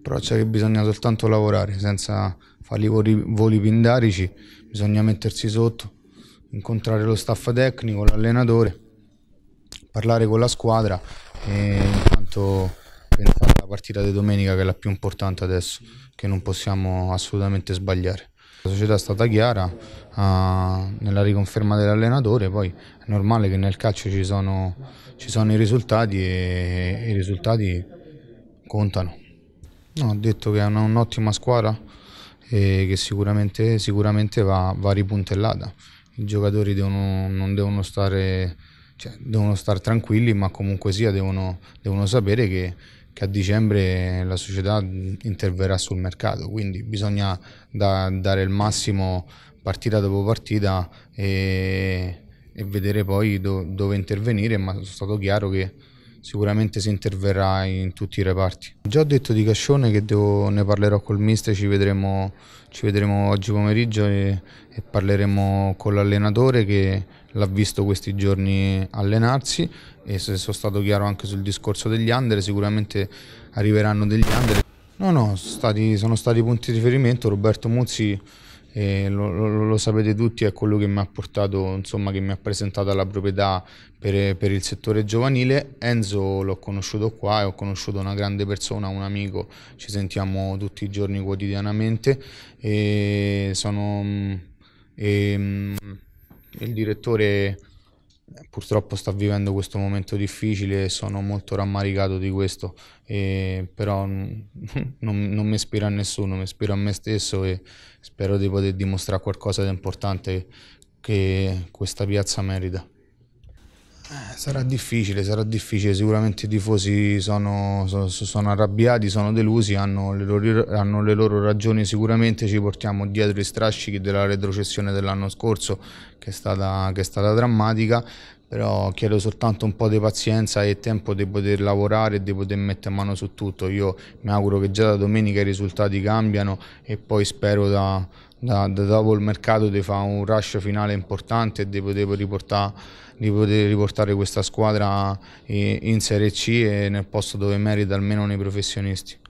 però c'è che bisogna soltanto lavorare senza fare i voli, pindarici, bisogna mettersi sotto, incontrare lo staff tecnico, l'allenatore, parlare con la squadra e intanto pensare alla partita di domenica che è la più importante adesso, che non possiamo assolutamente sbagliare. La società è stata chiara ah, nella riconferma dell'allenatore, poi è normale che nel calcio ci sono, ci sono i risultati e, e i risultati contano. No, ho detto che è un'ottima squadra e che sicuramente, sicuramente va, va, ripuntellata. I giocatori devono, non devono stare, cioè, devono stare tranquilli, ma comunque sia devono, devono sapere che, che, a dicembre la società interverrà sul mercato, quindi bisogna da, dare il massimo partita dopo partita e, e vedere poi do, dove intervenire, ma è stato chiaro che sicuramente si interverrà in tutti i reparti. Già ho detto di Cascione che devo, ne parlerò col mister, ci vedremo, ci vedremo oggi pomeriggio e, e parleremo con l'allenatore che l'ha visto questi giorni allenarsi e se sono stato chiaro anche sul discorso degli under sicuramente arriveranno degli under. No, no, stati, sono stati punti di riferimento, Roberto Muzzi eh, lo, lo, lo, sapete tutti, è quello che mi ha portato, insomma, che mi ha presentato alla proprietà per, per il settore giovanile. Enzo l'ho conosciuto qua e ho conosciuto una grande persona, un amico, ci sentiamo tutti i giorni quotidianamente e sono mm, e, mm, il direttore purtroppo sta vivendo questo momento difficile e sono molto rammaricato di questo, e, però non, non mi ispira a nessuno, mi ispira a me stesso e spero di poter dimostrare qualcosa di importante che questa piazza merita. Eh, sarà difficile, sarà difficile, sicuramente i tifosi sono, sono, sono arrabbiati, sono delusi, hanno le, loro, hanno le, loro, ragioni, sicuramente ci portiamo dietro i strascichi della retrocessione dell'anno scorso che è, stata, che è stata drammatica, però chiedo soltanto un po' di pazienza e tempo di poter lavorare e di poter mettere mano su tutto. Io mi auguro che già da domenica i risultati cambiano e poi spero da, da, da dopo il mercato di fare un rush finale importante e di poter riportare, di poter riportare questa squadra eh, in Serie C e nel posto dove merita almeno nei professionisti.